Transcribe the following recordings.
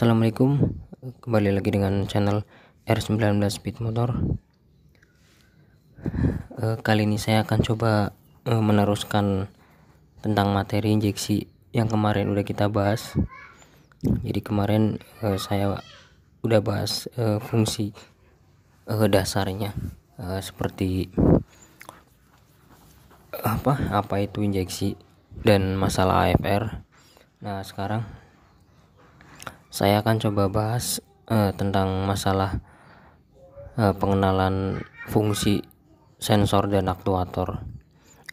Assalamualaikum kembali lagi dengan channel R19 Speed Motor eh, kali ini saya akan coba eh, meneruskan tentang materi injeksi yang kemarin udah kita bahas jadi kemarin eh, saya udah bahas fungsi dasarnya seperti apa apa itu injeksi dan masalah AFR nah sekarang saya akan coba bahas uh, tentang masalah uh, pengenalan fungsi sensor dan aktuator.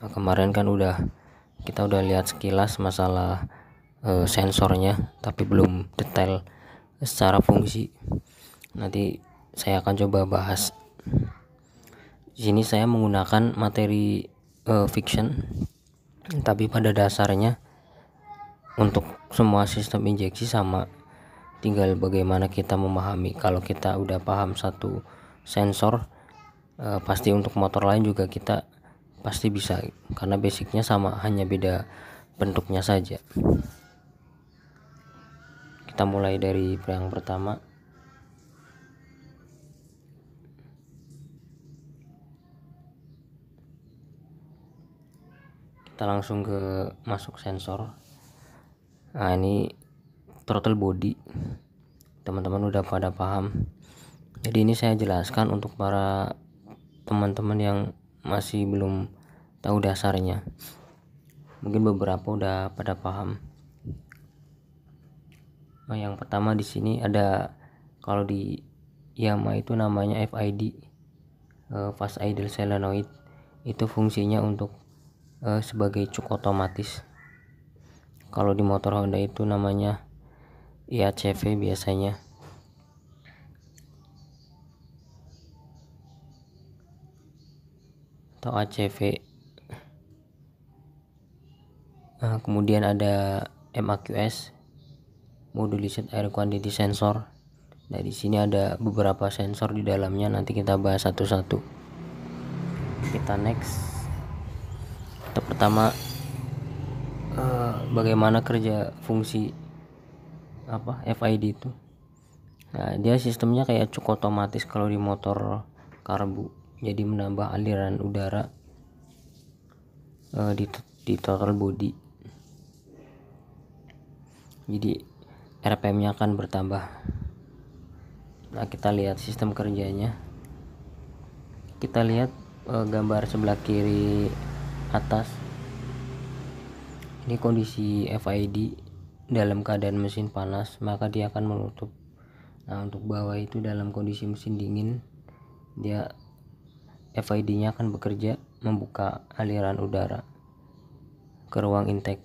Uh, kemarin kan udah kita udah lihat sekilas masalah uh, sensornya, tapi belum detail secara fungsi. Nanti saya akan coba bahas. Di sini saya menggunakan materi uh, fiction, tapi pada dasarnya untuk semua sistem injeksi sama tinggal bagaimana kita memahami kalau kita udah paham satu sensor e, pasti untuk motor lain juga kita pasti bisa karena basicnya sama hanya beda bentuknya saja kita mulai dari yang pertama kita langsung ke masuk sensor nah ini throttle body teman-teman udah pada paham jadi ini saya jelaskan untuk para teman-teman yang masih belum tahu dasarnya mungkin beberapa udah pada paham nah, yang pertama di sini ada kalau di Yamaha itu namanya FID eh, fast idle solenoid itu fungsinya untuk eh, sebagai cuk otomatis kalau di motor Honda itu namanya ya CV biasanya atau ACV nah, kemudian ada MAQS modul air quantity sensor nah di sini ada beberapa sensor di dalamnya nanti kita bahas satu-satu kita next kita pertama eh, bagaimana kerja fungsi apa FID itu nah, dia sistemnya kayak cukup otomatis kalau di motor karbu jadi menambah aliran udara uh, di, di total body jadi RPM nya akan bertambah nah kita lihat sistem kerjanya kita lihat uh, gambar sebelah kiri atas ini kondisi FID dalam keadaan mesin panas maka dia akan menutup nah untuk bawah itu dalam kondisi mesin dingin dia FID nya akan bekerja membuka aliran udara ke ruang intake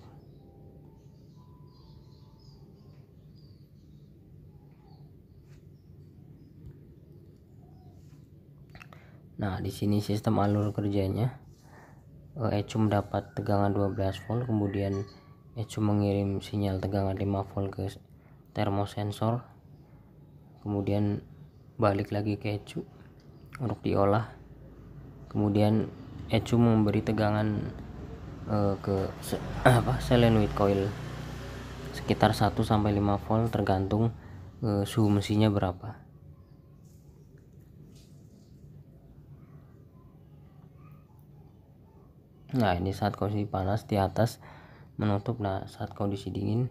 Nah, di sini sistem alur kerjanya. ECU eh, mendapat tegangan 12 volt, kemudian ECU mengirim sinyal tegangan 5 volt ke termosensor kemudian balik lagi ke ECU untuk diolah kemudian ECU memberi tegangan uh, ke se apa solenoid coil sekitar 1 sampai 5 volt tergantung uh, suhu mesinnya berapa Nah ini saat kondisi panas di atas menutup nah saat kondisi dingin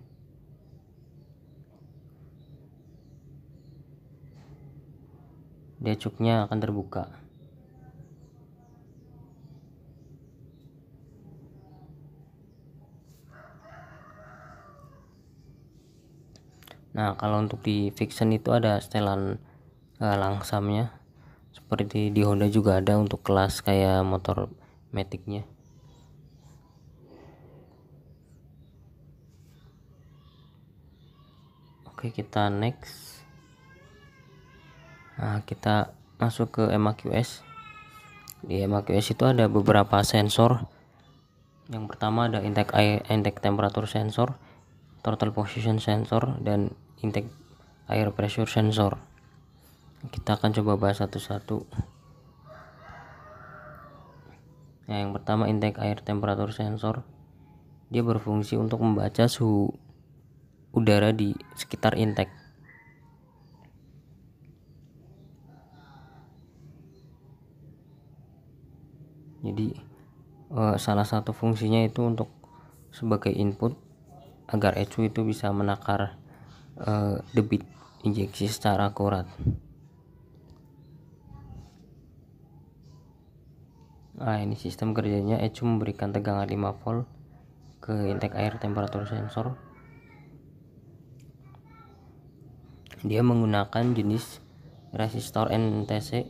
decuknya akan terbuka nah kalau untuk di fiction itu ada setelan uh, langsamnya seperti di Honda juga ada untuk kelas kayak motor metiknya kita next nah kita masuk ke MAQS di MAQS itu ada beberapa sensor yang pertama ada intake air intake temperature sensor total position sensor dan intake air pressure sensor kita akan coba bahas satu-satu nah, yang pertama intake air temperature sensor dia berfungsi untuk membaca suhu udara di sekitar intake. Jadi eh, salah satu fungsinya itu untuk sebagai input agar ECU itu bisa menakar eh, debit injeksi secara akurat. Nah, ini sistem kerjanya ECU memberikan tegangan 5 volt ke intake air temperatur sensor dia menggunakan jenis resistor NTC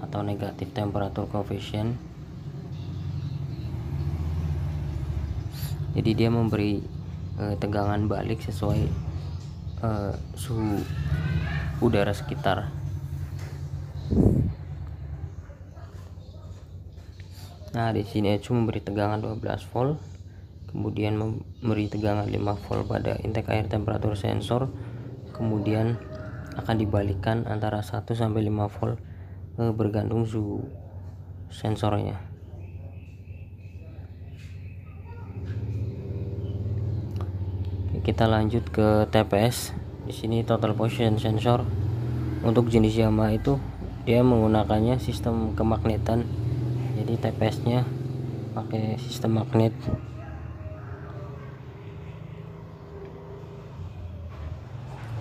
atau negatif temperatur coefficient jadi dia memberi eh, tegangan balik sesuai eh, suhu udara sekitar nah di sini cuma memberi tegangan 12 volt kemudian memberi tegangan 5 volt pada intake air temperatur sensor kemudian akan dibalikan antara 1 sampai 5 volt eh, bergantung suhu sensornya kita lanjut ke TPS di sini total position sensor untuk jenis Yamaha itu dia menggunakannya sistem kemagnetan jadi TPS nya pakai sistem magnet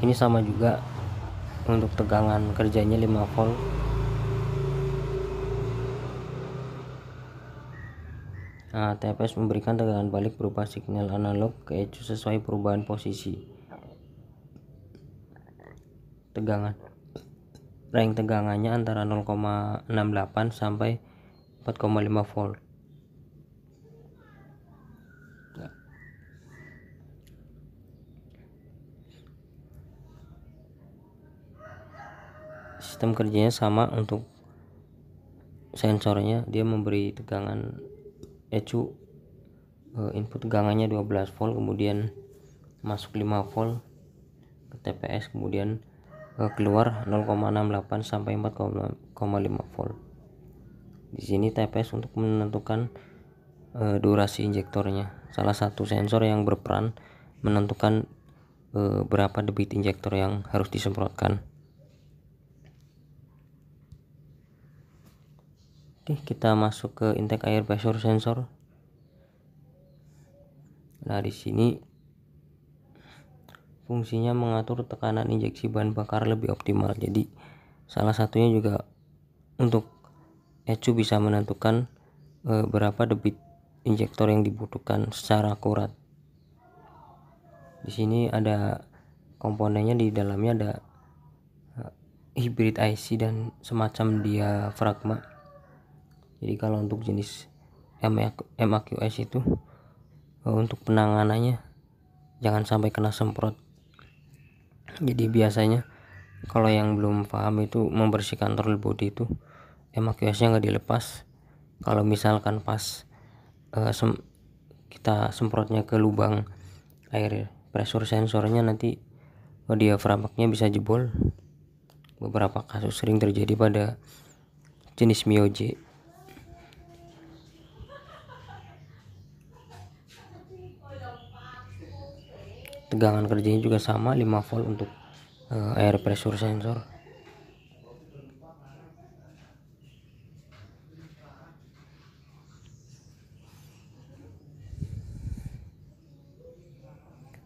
ini sama juga untuk tegangan kerjanya 5 volt nah, TPS memberikan tegangan balik berupa signal analog ke ECU sesuai perubahan posisi tegangan range tegangannya antara 0,68 sampai 4,5 volt sistem kerjanya sama untuk sensornya dia memberi tegangan ecu eh, input tegangannya 12 volt kemudian masuk 5 volt ke TPS kemudian eh, keluar 0,68 sampai 4,5 volt di sini TPS untuk menentukan eh, durasi injektornya salah satu sensor yang berperan menentukan berapa debit injektor yang harus disemprotkan Oke, kita masuk ke intake air pressure sensor. Nah, di sini fungsinya mengatur tekanan injeksi bahan bakar lebih optimal. Jadi, salah satunya juga untuk ECU bisa menentukan e, berapa debit injektor yang dibutuhkan secara akurat. Di sini ada komponennya di dalamnya ada eh, hybrid IC dan semacam diafragma jadi kalau untuk jenis MAQS itu eh, untuk penanganannya jangan sampai kena semprot jadi biasanya kalau yang belum paham itu membersihkan throttle body itu MAQS nya nggak dilepas kalau misalkan pas uh, sem kita semprotnya ke lubang air pressure sensornya nanti oh, diafragmaknya bisa jebol beberapa kasus sering terjadi pada jenis Mio j tegangan kerjanya juga sama 5 volt untuk uh, air pressure sensor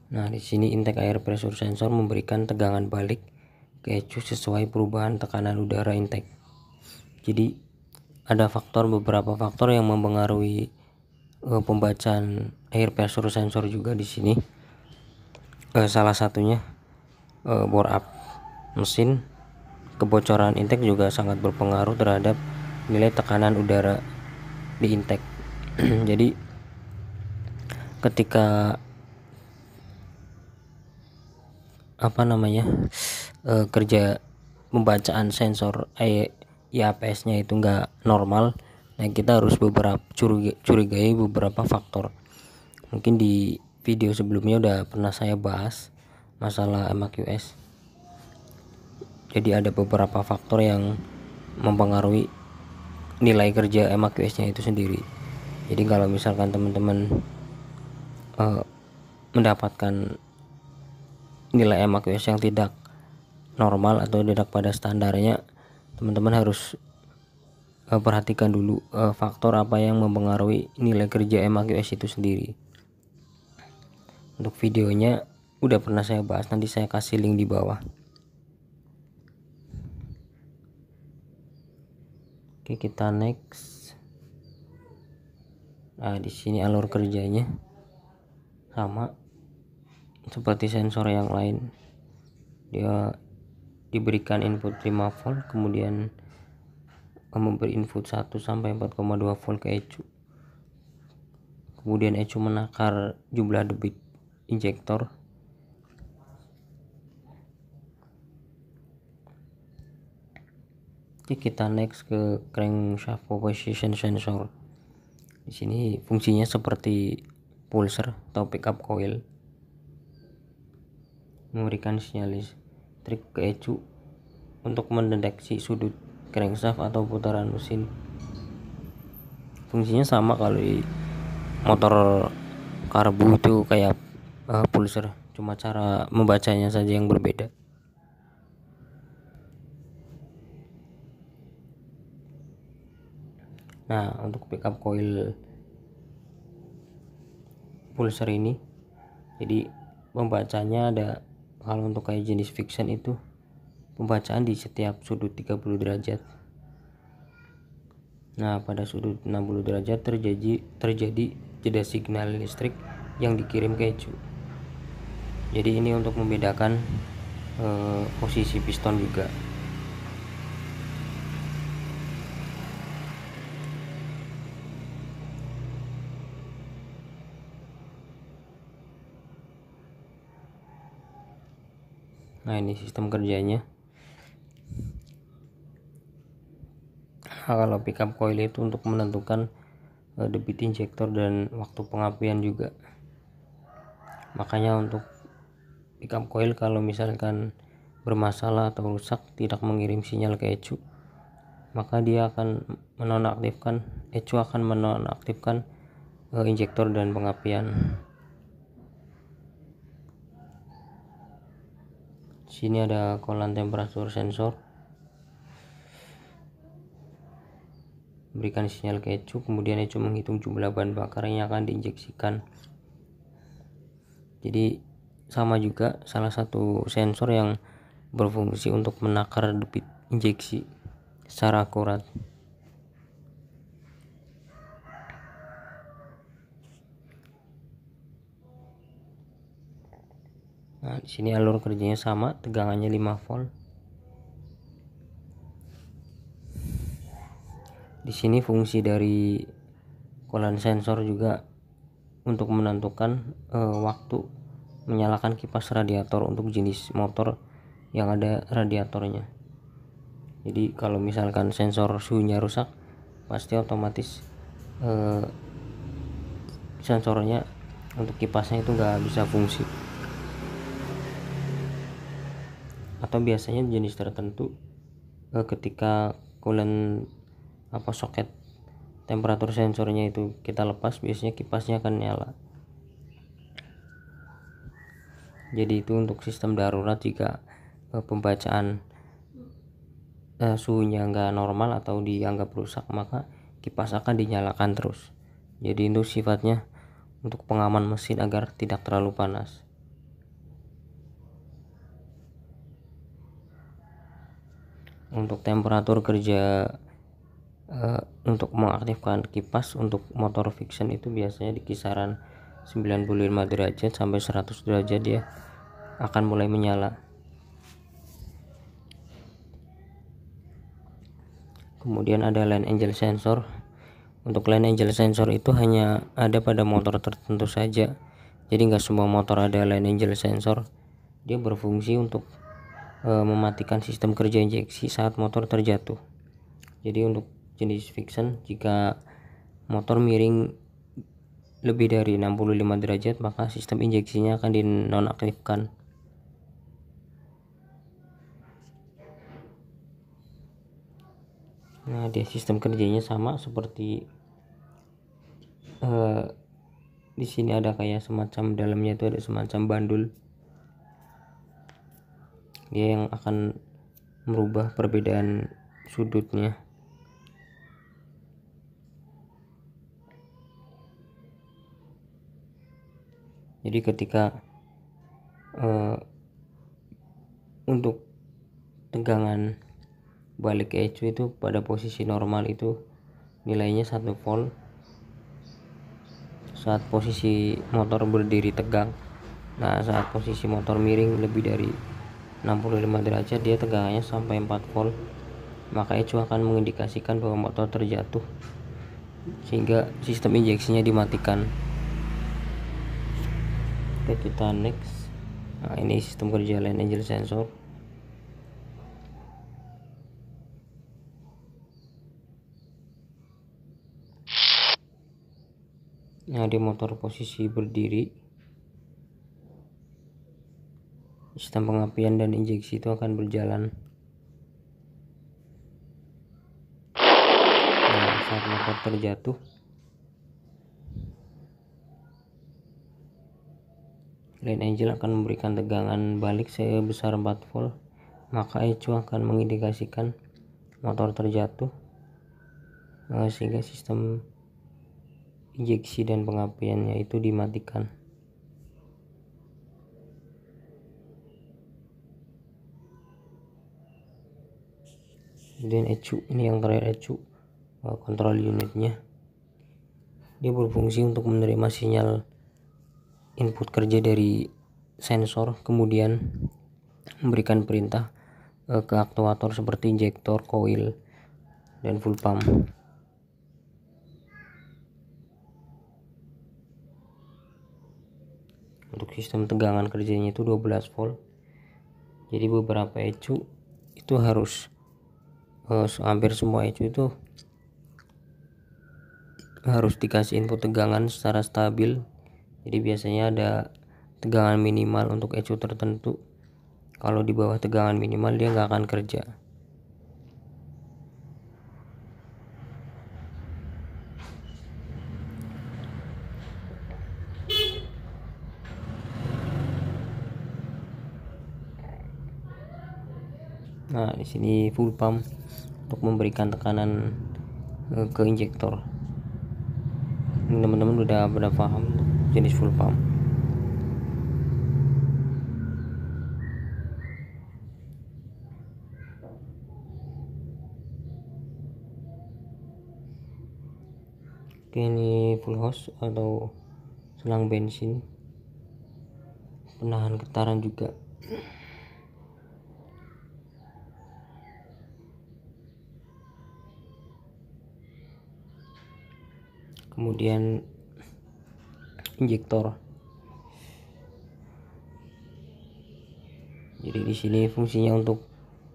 Nah, di sini intake air pressure sensor memberikan tegangan balik ke sesuai perubahan tekanan udara intake. Jadi, ada faktor beberapa faktor yang mempengaruhi uh, pembacaan air pressure sensor juga di sini uh, salah satunya uh, bore up mesin kebocoran intake juga sangat berpengaruh terhadap nilai tekanan udara di intake jadi ketika apa namanya e, kerja pembacaan sensor IAPS nya itu nggak normal nah kita harus beberapa curiga, curigai beberapa faktor mungkin di video sebelumnya udah pernah saya bahas masalah MQS. jadi ada beberapa faktor yang mempengaruhi nilai kerja mqs nya itu sendiri jadi kalau misalkan teman-teman uh, mendapatkan nilai MQS yang tidak normal atau tidak pada standarnya teman-teman harus eh, perhatikan dulu uh, faktor apa yang mempengaruhi nilai kerja MQS itu sendiri untuk videonya udah pernah saya bahas nanti saya kasih link di bawah oke kita next nah di sini alur kerjanya sama seperti sensor yang lain dia diberikan input 5 volt kemudian memberi input 1 sampai 4,2 volt ke ECU kemudian ECU menakar jumlah debit injektor Oke, kita next ke crankshaft position sensor di sini fungsinya seperti pulser atau pickup coil memberikan sinyal listrik ke ecu untuk mendeteksi sudut crankshaft atau putaran mesin fungsinya sama kalau di motor karbu itu kayak uh, eh, pulser cuma cara membacanya saja yang berbeda nah untuk pickup coil pulser ini jadi membacanya ada kalau untuk kayak jenis fiction itu pembacaan di setiap sudut 30 derajat nah pada sudut 60 derajat terjadi terjadi jeda signal listrik yang dikirim ke ECU jadi ini untuk membedakan e, posisi piston juga nah ini sistem kerjanya nah, kalau pickup coil itu untuk menentukan eh, debit injektor dan waktu pengapian juga makanya untuk pickup coil kalau misalkan bermasalah atau rusak tidak mengirim sinyal ke ECU maka dia akan menonaktifkan ECU akan menonaktifkan uh, injektor dan pengapian sini ada kolam temperatur sensor berikan sinyal ke ECU kemudian ECU menghitung jumlah bahan bakar yang akan diinjeksikan jadi sama juga salah satu sensor yang berfungsi untuk menakar debit injeksi secara akurat. Nah, di sini alur kerjanya sama, tegangannya 5 volt. Di sini fungsi dari kolan sensor juga untuk menentukan uh, waktu menyalakan kipas radiator untuk jenis motor yang ada radiatornya jadi kalau misalkan sensor suhunya rusak pasti otomatis eh, sensornya untuk kipasnya itu nggak bisa fungsi atau biasanya jenis tertentu eh, ketika kulen apa soket temperatur sensornya itu kita lepas biasanya kipasnya akan nyala jadi itu untuk sistem darurat jika uh, pembacaan uh, suhunya nggak normal atau dianggap rusak maka kipas akan dinyalakan terus jadi itu sifatnya untuk pengaman mesin agar tidak terlalu panas untuk temperatur kerja uh, untuk mengaktifkan kipas untuk motor fiction itu biasanya di kisaran 95 derajat sampai 100 derajat dia akan mulai menyala kemudian ada line angel sensor untuk line angel sensor itu hanya ada pada motor tertentu saja jadi nggak semua motor ada line angel sensor dia berfungsi untuk e, mematikan sistem kerja injeksi saat motor terjatuh jadi untuk jenis fiction jika motor miring lebih dari 65 derajat maka sistem injeksinya akan dinonaktifkan nah dia sistem kerjanya sama seperti eh, di sini ada kayak semacam dalamnya itu ada semacam bandul dia yang akan merubah perbedaan sudutnya jadi ketika uh, untuk tegangan balik ECU itu pada posisi normal itu nilainya 1 volt saat posisi motor berdiri tegang nah saat posisi motor miring lebih dari 65 derajat dia tegangannya sampai 4 volt maka ECU akan mengindikasikan bahwa motor terjatuh sehingga sistem injeksinya dimatikan oke kita next nah ini sistem kerja line angel sensor Nah, di motor posisi berdiri. Sistem pengapian dan injeksi itu akan berjalan. Nah, saat motor terjatuh, Light Angel akan memberikan tegangan balik sebesar 4 volt, maka ECU akan mengindikasikan motor terjatuh eh, sehingga sistem injeksi dan pengapiannya itu dimatikan. Dan ECU, ini yang terakhir ECU, eh, kontrol unitnya. Dia berfungsi untuk menerima sinyal input kerja dari sensor kemudian memberikan perintah uh, ke aktuator seperti injektor, koil dan full pump. Untuk sistem tegangan kerjanya itu 12 volt. Jadi beberapa ecu itu harus uh, hampir semua ecu itu harus dikasih input tegangan secara stabil jadi biasanya ada tegangan minimal untuk ecu tertentu kalau di bawah tegangan minimal dia nggak akan kerja Nah, di sini full pump untuk memberikan tekanan eh, ke injektor. Teman-teman udah pada paham jenis full pump Oke, ini full hose atau selang bensin penahan getaran juga kemudian injektor jadi di sini fungsinya untuk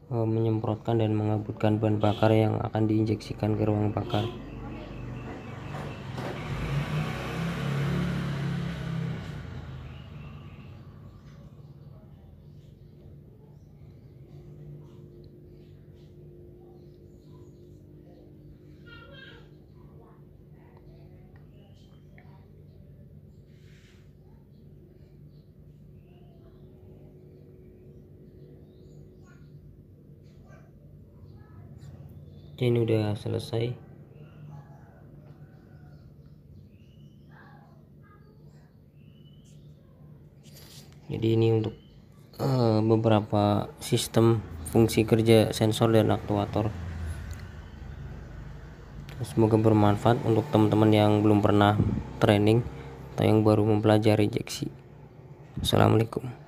e, menyemprotkan dan mengabutkan bahan bakar yang akan diinjeksikan ke ruang bakar Jadi ini udah selesai jadi ini untuk uh, beberapa sistem fungsi kerja sensor dan aktuator semoga bermanfaat untuk teman-teman yang belum pernah training atau yang baru mempelajari jeksi Assalamualaikum